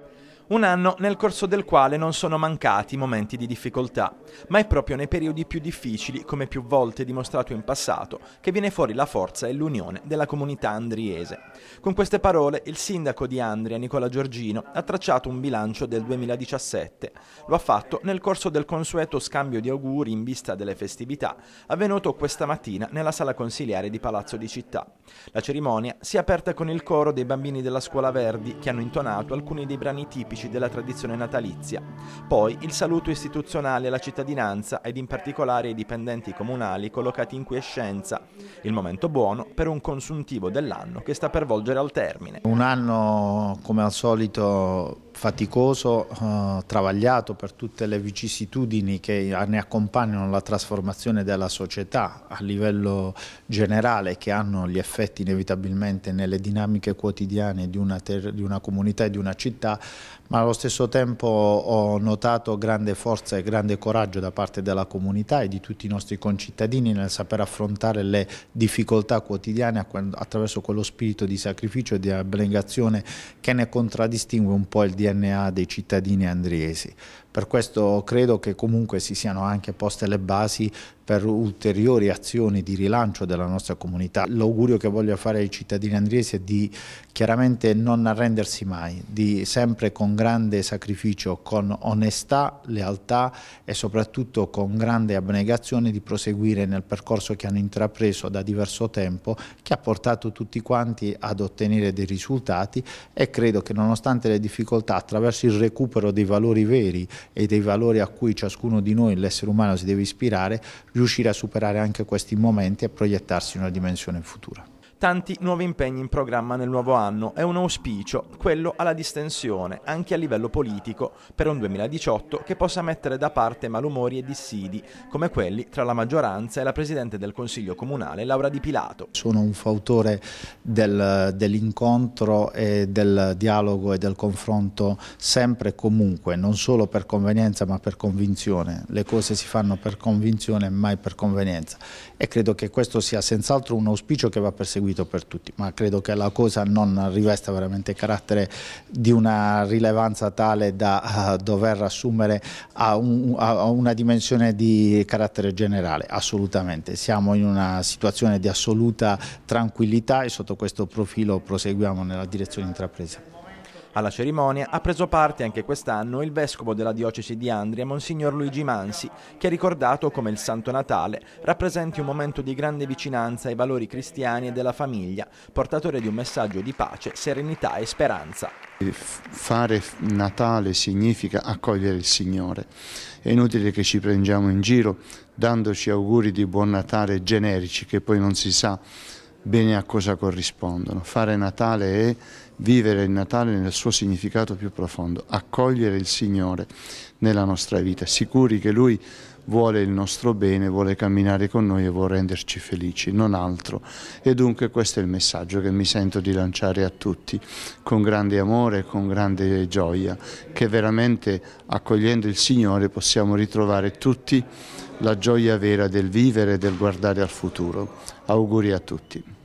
Thank you. Un anno nel corso del quale non sono mancati momenti di difficoltà, ma è proprio nei periodi più difficili, come più volte dimostrato in passato, che viene fuori la forza e l'unione della comunità andriese. Con queste parole il sindaco di Andria, Nicola Giorgino, ha tracciato un bilancio del 2017. Lo ha fatto nel corso del consueto scambio di auguri in vista delle festività, avvenuto questa mattina nella sala consiliare di Palazzo di Città. La cerimonia si è aperta con il coro dei bambini della Scuola Verdi, che hanno intonato alcuni dei brani tipici specifici della tradizione natalizia. Poi il saluto istituzionale alla cittadinanza ed in particolare ai dipendenti comunali collocati in quiescenza, il momento buono per un consuntivo dell'anno che sta per volgere al termine. Un anno come al solito faticoso, eh, travagliato per tutte le vicissitudini che ne accompagnano la trasformazione della società a livello generale che hanno gli effetti inevitabilmente nelle dinamiche quotidiane di una, di una comunità e di una città, ma allo stesso tempo ho notato grande forza e grande coraggio da parte della comunità e di tutti i nostri concittadini nel saper affrontare le difficoltà quotidiane attraverso quello spirito di sacrificio e di abnegazione che ne contraddistingue un po' il DNA dei cittadini andriesi. Per questo credo che comunque si siano anche poste le basi per ulteriori azioni di rilancio della nostra comunità. L'augurio che voglio fare ai cittadini andriesi è di chiaramente non arrendersi mai, di sempre con grande sacrificio, con onestà, lealtà e soprattutto con grande abnegazione di proseguire nel percorso che hanno intrapreso da diverso tempo che ha portato tutti quanti ad ottenere dei risultati e credo che nonostante le difficoltà attraverso il recupero dei valori veri e dei valori a cui ciascuno di noi, l'essere umano, si deve ispirare, riuscire a superare anche questi momenti e proiettarsi in una dimensione futura. Tanti nuovi impegni in programma nel nuovo anno è un auspicio, quello alla distensione, anche a livello politico, per un 2018 che possa mettere da parte malumori e dissidi, come quelli tra la maggioranza e la Presidente del Consiglio Comunale, Laura Di Pilato. Sono un fautore del, dell'incontro e del dialogo e del confronto sempre e comunque, non solo per convenienza ma per convinzione. Le cose si fanno per convinzione e mai per convenienza e credo che questo sia senz'altro un auspicio che va perseguito seguito per tutti, ma credo che la cosa non rivesta veramente carattere di una rilevanza tale da uh, dover assumere a, un, a, una dimensione di carattere generale, assolutamente. Siamo in una situazione di assoluta tranquillità e sotto questo profilo proseguiamo nella direzione intrapresa. Alla cerimonia ha preso parte anche quest'anno il vescovo della diocesi di Andria, Monsignor Luigi Mansi, che ha ricordato come il Santo Natale rappresenti un momento di grande vicinanza ai valori cristiani e della famiglia, portatore di un messaggio di pace, serenità e speranza. Eh, fare Natale significa accogliere il Signore. È inutile che ci prendiamo in giro dandoci auguri di buon Natale generici che poi non si sa bene a cosa corrispondono. Fare Natale è vivere il Natale nel suo significato più profondo, accogliere il Signore nella nostra vita, sicuri che Lui vuole il nostro bene, vuole camminare con noi e vuole renderci felici, non altro. E dunque questo è il messaggio che mi sento di lanciare a tutti, con grande amore e con grande gioia, che veramente accogliendo il Signore possiamo ritrovare tutti la gioia vera del vivere e del guardare al futuro. Auguri a tutti.